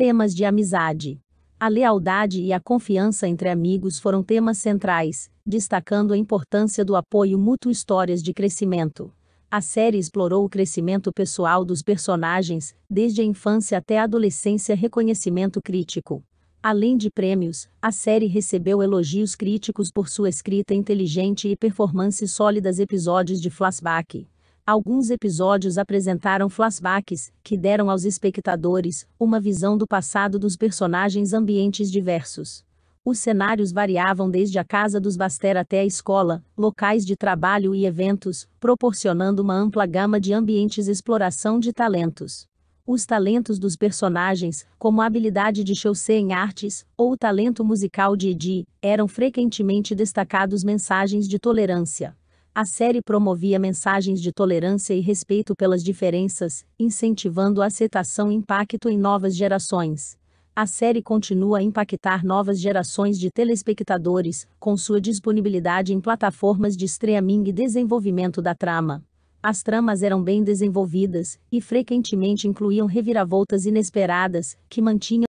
Temas de amizade. A lealdade e a confiança entre amigos foram temas centrais, destacando a importância do apoio mútuo histórias de crescimento. A série explorou o crescimento pessoal dos personagens, desde a infância até a adolescência, reconhecimento crítico. Além de prêmios, a série recebeu elogios críticos por sua escrita inteligente e performances sólidas, episódios de flashback. Alguns episódios apresentaram flashbacks, que deram aos espectadores uma visão do passado dos personagens ambientes diversos. Os cenários variavam desde a casa dos Baster até a escola, locais de trabalho e eventos, proporcionando uma ampla gama de ambientes exploração de talentos. Os talentos dos personagens, como a habilidade de Chaucer em artes, ou o talento musical de Eddie, eram frequentemente destacados mensagens de tolerância a série promovia mensagens de tolerância e respeito pelas diferenças, incentivando a aceitação e impacto em novas gerações. A série continua a impactar novas gerações de telespectadores, com sua disponibilidade em plataformas de streaming e desenvolvimento da trama. As tramas eram bem desenvolvidas, e frequentemente incluíam reviravoltas inesperadas, que mantinham